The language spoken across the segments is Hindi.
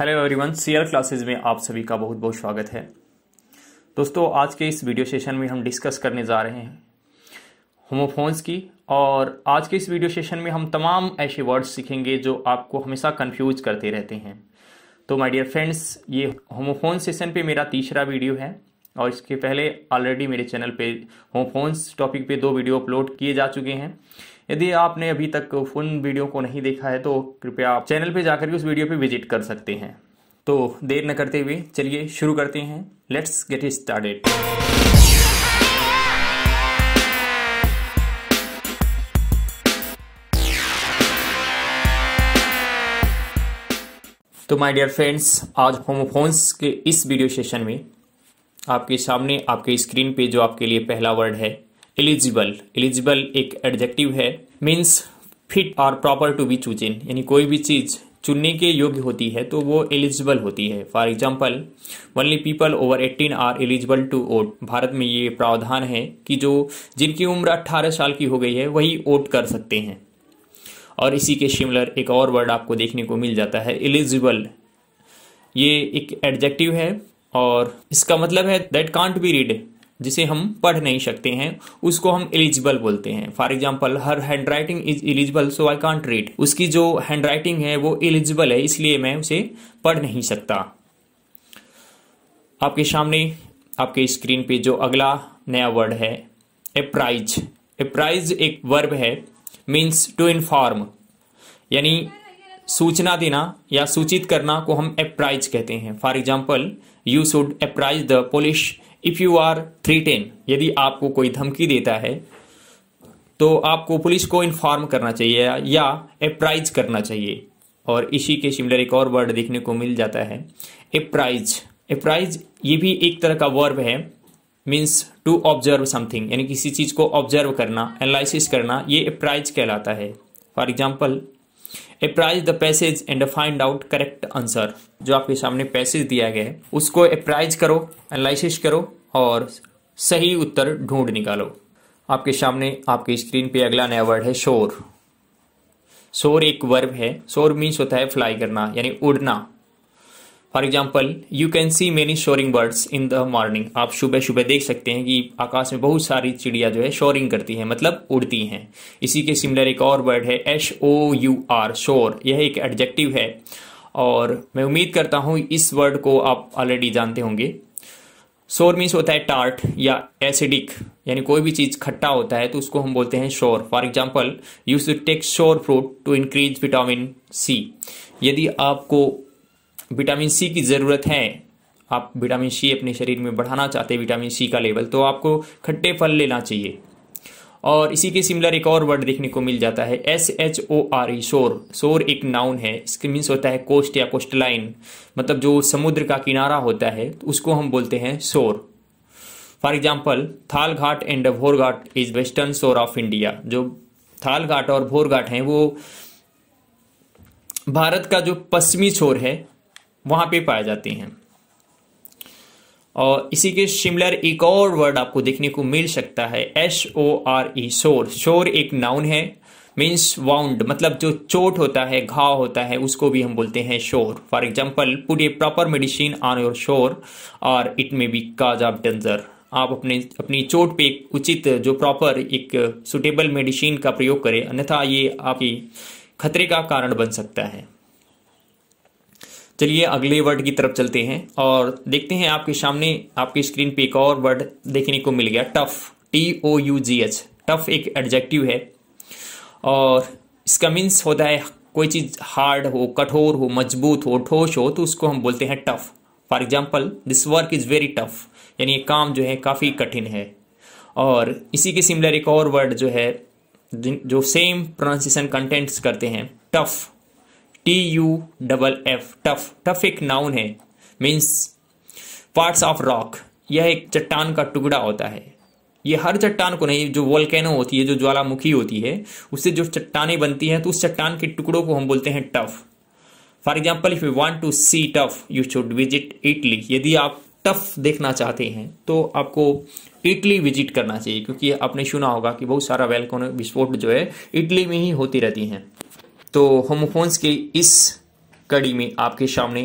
हेलो एवरीवन सीआर क्लासेस में आप सभी का बहुत बहुत स्वागत है दोस्तों आज के इस वीडियो सेशन में हम डिस्कस करने जा रहे हैं होमोफोन्स की और आज के इस वीडियो सेशन में हम तमाम ऐसे वर्ड्स सीखेंगे जो आपको हमेशा कंफ्यूज करते रहते हैं तो माय डियर फ्रेंड्स ये होमोफोन सेशन पे मेरा तीसरा वीडियो है और इसके पहले ऑलरेडी मेरे चैनल पे होमोफोन्स टॉपिक पे दो वीडियो अपलोड किए जा चुके हैं यदि आपने अभी तक फुल वीडियो को नहीं देखा है तो कृपया आप चैनल पर जाकर के उस वीडियो पे विजिट कर सकते हैं तो देर न करते हुए चलिए शुरू करते हैं लेट्स गेट स्टार्टेड तो माय डियर फ्रेंड्स आज होमोफोन्स के इस वीडियो सेशन में आपके सामने आपके स्क्रीन पे जो आपके लिए पहला वर्ड है एलिजिबल एलिजिबल एक एडजेक्टिव है मीन्स फिट और प्रॉपर टू बी चूजन यानी कोई भी चीज़ चुनने के योग्य होती है तो वो एलिजिबल होती है for example only people over 18 are eligible to vote Bharat में ये प्रावधान है कि जो जिनकी उम्र 18 साल की हो गई है वही वोट कर सकते हैं और इसी के सिमिलर एक और वर्ड आपको देखने को मिल जाता है एलिजिबल ये एक एडजेक्टिव है और इसका मतलब है दैट कांट बी रीड जिसे हम पढ़ नहीं सकते हैं उसको हम एलिजिबल बोलते हैं for example her handwriting is eligible so I can't read उसकी जो हैंड राइटिंग है वो एलिजिबल है इसलिए मैं उसे पढ़ नहीं सकता आपके सामने आपके स्क्रीन पे जो अगला नया वर्ड है एप्राइज एप्राइज एक वर्ब है मीन्स टू इन्फॉर्म यानी सूचना देना या सूचित करना को हम एप्राइज कहते हैं for example you should apprise the police if you are threaten यदि आपको कोई धमकी देता है तो आपको पुलिस को इन्फॉर्म करना चाहिए या एप्राइज करना चाहिए और इसी के सिमिलर एक और वर्ड देखने को मिल जाता है एप्राइज एप्राइज ये भी एक तरह का वर्ब है मीन्स टू ऑब्जर्व समथिंग यानी किसी चीज़ को ऑब्जर्व करना एनालिसिस करना ये एप्राइज कहलाता है for example apprise the passage and find out correct answer जो आपके सामने पैसेज दिया गया है उसको अप्राइज करो एनालिसिस करो और सही उत्तर ढूंढ निकालो आपके सामने आपकी स्क्रीन पे अगला नया वर्ड है शोर शोर एक वर्ब है शोर मीन्स होता है फ्लाई करना यानी उड़ना for example you can see many soaring birds in the morning आप सुबह सुबह देख सकते हैं कि आकाश में बहुत सारी चिड़िया जो है शोरिंग करती हैं मतलब उड़ती हैं इसी के सिमिलर एक और वर्ड है एश ओ यू आर शोर यह एक एडजेक्टिव है और मैं उम्मीद करता हूँ इस वर्ड को आप ऑलरेडी जानते होंगे शोर मीन्स होता है टार्ट या एसिडिक यानी कोई भी चीज़ खट्टा होता है तो उसको हम बोलते हैं शोर for example you should take sour fruit to increase vitamin C यदि आपको विटामिन सी की ज़रूरत है आप विटामिन सी अपने शरीर में बढ़ाना चाहते हैं विटामिन सी का लेवल तो आपको खट्टे फल लेना चाहिए और इसी के सिमिलर एक और वर्ड देखने को मिल जाता है S H O R E shore shore एक नाउन है इसका मीन्स होता है कोस्ट या कोस्टलाइन मतलब जो समुद्र का किनारा होता है तो उसको हम बोलते हैं शोर फॉर एग्जाम्पल थाल Ghat and Bhor Ghat is western shore of India जो थाल घाट और भोर घाट है वो भारत का जो पश्चिमी छोर है वहां पे पाए जाते हैं और इसी के सिमिलर एक और वर्ड आपको देखने को मिल सकता है S O R E shore shore एक नाउन है मीन्स वाउंड मतलब जो चोट होता है घाव होता है उसको भी हम बोलते हैं शोर for example put a proper medicine on your sore or it may be cause of danger आप अपने अपनी चोट पे एक उचित जो प्रॉपर एक सुटेबल मेडिसिन का प्रयोग करें अन्यथा ये आपकी खतरे का कारण बन सकता है चलिए अगले वर्ड की तरफ चलते हैं और देखते हैं आपके सामने आपकी स्क्रीन पे एक और वर्ड देखने को मिल गया tough T O U G H tough एक एडजेक्टिव है और इसका मीन्स होता है कोई चीज़ हार्ड हो कठोर हो मजबूत हो ठोस हो तो उसको हम बोलते हैं tough for example this work is very tough यानी ये काम जो है काफ़ी कठिन है और इसी के सिमिलर एक और वर्ड जो है जो सेम प्रोनाउंसिएशन कंटेंट्स करते हैं tuff T U double F tuff tuff एक नाउन है मीन्स पार्ट्स ऑफ रॉक यह एक चट्टान का टुकड़ा होता है ये हर चट्टान को नहीं जो वोल्केनो होती है जो ज्वालामुखी होती है उससे जो चट्टाने बनती हैं तो उस चट्टान के टुकड़ों को हम बोलते हैं tough for example if you want to see tuff you should visit Italy यदि आप टफ देखना चाहते हैं तो आपको इटली विजिट करना चाहिए क्योंकि आपने सुना होगा कि बहुत सारा वेलकोनो विस्फोट जो है इटली में ही होती रहती हैं तो होमोफोन्स के इस कड़ी में आपके सामने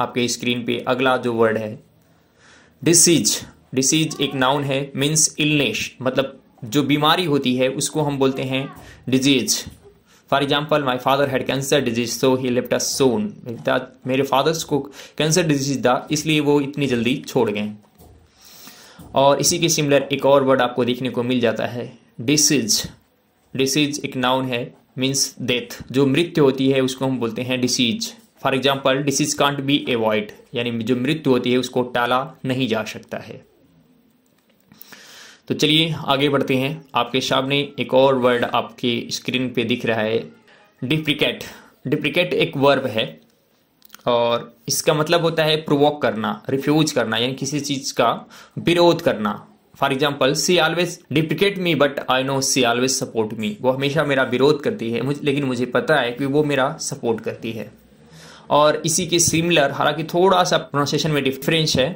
आपके स्क्रीन पे अगला जो वर्ड है डिसीज डिसीज एक नाउन है मीन्स इलनेस मतलब जो बीमारी होती है उसको हम बोलते हैं disease for example my father had cancer disease so he left soon मेरे फादर्स को कैंसर डिजीज था इसलिए वो इतनी जल्दी छोड़ गए और इसी के सिमिलर एक और वर्ड आपको देखने को मिल जाता है डिसीज डिसीज एक नाउन है मीन्स डेथ जो मृत्यु होती है उसको हम बोलते हैं decease for example decease can't be avoid यानी जो मृत्यु होती है उसको टाला नहीं जा सकता है तो चलिए आगे बढ़ते हैं आपके सामने एक और वर्ड आपके स्क्रीन पे दिख रहा है डिप्रिकेट डिप्रिकेट एक वर्ब है और इसका मतलब होता है प्रोवोक करना रिफ्यूज करना यानी किसी चीज़ का विरोध करना for example she always deprecate me but I know she always support me वो हमेशा मेरा विरोध करती है मुझे, लेकिन मुझे पता है कि वो मेरा सपोर्ट करती है और इसी के सिमिलर हालांकि थोड़ा सा प्रोनाउंसिएशन में डिफरेंस है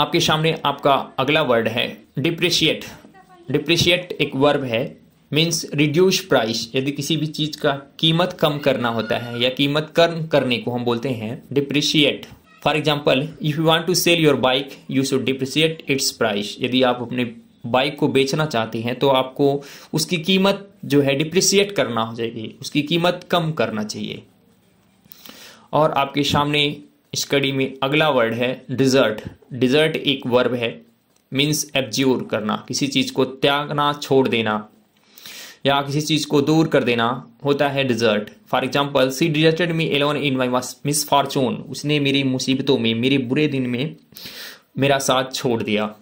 आपके सामने आपका अगला वर्ड है डिप्रिशिएट डिप्रिशिएट एक वर्ब है मीन्स रिड्यूस प्राइस यदि किसी भी चीज़ का कीमत कम करना होता है या कीमत कम करने को हम बोलते हैं depreciate for example if you want to sell your bike you should depreciate its price यदि आप अपने बाइक को बेचना चाहते हैं तो आपको उसकी कीमत जो है डिप्रिसिएट करना हो जाएगी उसकी कीमत कम करना चाहिए और आपके सामने स्टडी में अगला वर्ड है डिजर्ट डिजर्ट एक वर्ब है मीन्स एब्ज्योर करना किसी चीज़ को त्यागना छोड़ देना या किसी चीज़ को दूर कर देना होता है desert for example she deserted me alone in my misfortune उसने मेरी मुसीबतों में मेरे बुरे दिन में मेरा साथ छोड़ दिया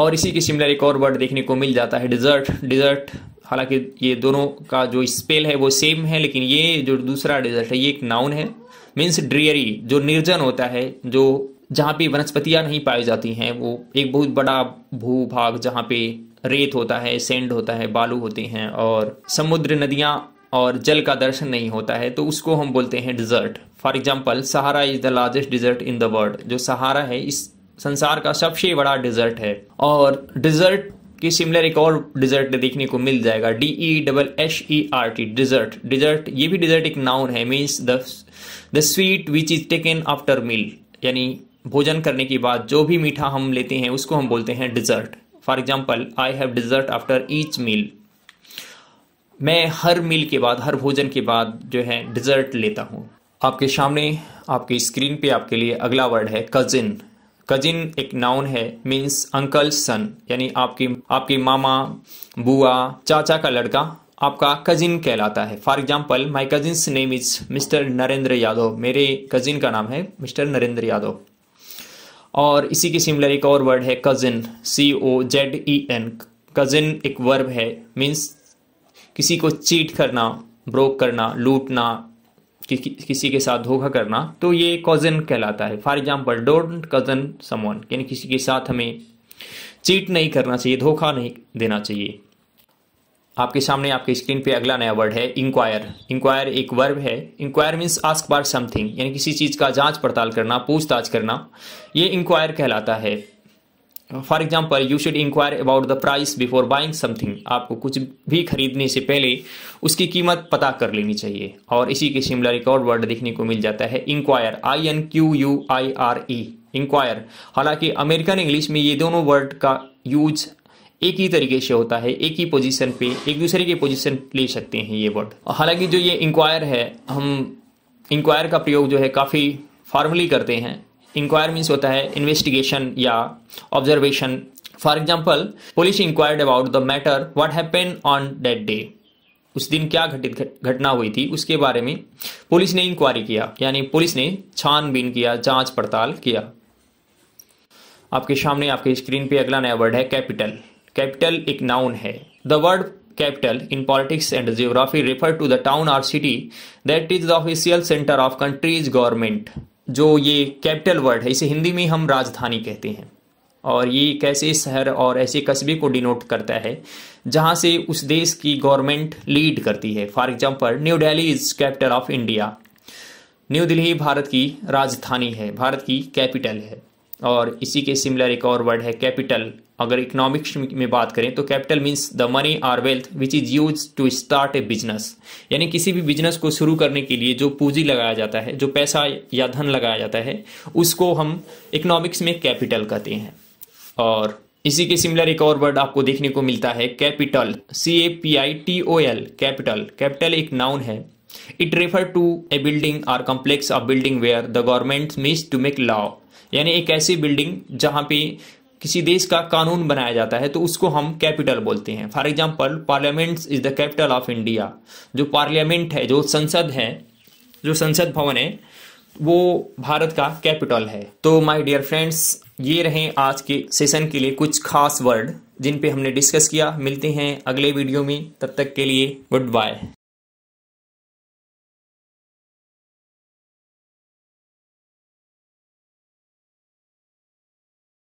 और इसी के सिमिलर एक और वर्ड देखने को मिल जाता है डिजर्ट डिजर्ट हालांकि ये दोनों का जो स्पेल है वो सेम है लेकिन ये जो दूसरा डिजर्ट है ये एक नाउन है मीन्स ड्रियरी जो निर्जन होता है जो जहाँ पे वनस्पतियाँ नहीं पाई जाती हैं वो एक बहुत बड़ा भूभाग जहाँ पे रेत होता है सेंड होता है बालू होते हैं और समुद्र नदियाँ और जल का दर्शन नहीं होता है तो उसको हम बोलते हैं desert for example Sahara is the largest desert in the world जो सहारा है इस संसार का सबसे बड़ा डिज़र्ट है और डिज़र्ट की सिमिलर एक और डिजर्ट देखने को मिल जाएगा D E double H E R T dessert dessert ये भी डिजर्ट एक नाउन है means the the sweet which is taken after meal यानी भोजन करने के बाद जो भी मीठा हम लेते हैं उसको हम बोलते हैं dessert for example I have dessert after each meal मैं हर मील के बाद हर भोजन के बाद जो है डिज़र्ट लेता हूँ आपके सामने आपकी स्क्रीन पे आपके लिए अगला वर्ड है कजिन कजिन एक नाउन है मीन्स अंकल सन यानी आपकी आपके मामा बुआ चाचा का लड़का आपका कजिन कहलाता है for example my cousin name is mister Narendra Yadav मेरे कजिन का नाम है मिस्टर नरेंद्र यादव और इसी की सिमिलर एक और वर्ड है cozen C O Z E N cozen एक वर्ब है मीन्स किसी को चीट करना ब्रोक करना लूटना कि, कि, किसी के साथ धोखा करना तो ये कज़िन कहलाता है for example don't cozen someone यानी किसी के साथ हमें चीट नहीं करना चाहिए धोखा नहीं देना चाहिए आपके सामने आपके स्क्रीन पे अगला नया वर्ड है इंक्वायर इंक्वायर एक वर्ब है inquire means ask for something यानी किसी चीज़ का जांच पड़ताल करना पूछताछ करना ये इंक्वायर कहलाता है for example you should inquire about the price before buying something आपको कुछ भी खरीदने से पहले उसकी कीमत पता कर लेनी चाहिए और इसी के सिमिलर रिकॉर्ड वर्ड देखने को मिल जाता है inquire I N Q U I R E inquire हालांकि अमेरिकन इंग्लिश में ये दोनों वर्ड का यूज एक ही तरीके से होता है एक ही पोजीशन पे एक दूसरे के पोजीशन ले सकते हैं ये वर्ड हालांकि जो ये इंक्वायर है हम इंक्वायर का प्रयोग जो है काफ़ी फॉर्मली करते हैं इंक्वायर मीन्स होता है इन्वेस्टिगेशन या observation for example police inquired about the matter what happen on that day उस दिन क्या घटित घटना हुई थी उसके बारे में पुलिस ने इंक्वायरी किया यानी पुलिस ने छानबीन किया जांच पड़ताल किया आपके सामने आपके स्क्रीन पे अगला नया वर्ड है कैपिटल कैपिटल एक नाउन है the word capital in politics and geography refer to the town or city that is the official centre of country's government जो ये कैपिटल वर्ड है इसे हिंदी में हम राजधानी कहते हैं और ये एक ऐसे शहर और ऐसे कस्बे को डिनोट करता है जहाँ से उस देश की गवर्नमेंट लीड करती है for example New Delhi is capital of India New Delhi Bharat की राजधानी है भारत की कैपिटल है और इसी के सिमिलर एक और वर्ड है कैपिटल अगर इकोनॉमिक्स में बात करें तो capital means the money or wealth which is use to start a business यानी किसी भी बिजनेस को शुरू करने के लिए जो पूंजी लगाया जाता है जो पैसा या धन लगाया जाता है उसको हम इकोनॉमिक्स में कैपिटल कहते हैं और इसी के सिमिलर एक और वर्ड आपको देखने को मिलता है capitol C A P I T O L capitol capital एक नाउन है it refer to a building or complex of building where the government means to make law यानी एक ऐसी बिल्डिंग जहां पे किसी देश का कानून बनाया जाता है तो उसको हम कैपिटल बोलते हैं for example parliament is the capitol of India जो पार्लियामेंट है जो संसद है जो संसद भवन है वो भारत का कैपिटल है तो माई डियर फ्रेंड्स ये रहे आज के सेशन के लिए कुछ खास वर्ड जिन पे हमने डिस्कस किया मिलते हैं अगले वीडियो में तब तक के लिए गुड बाय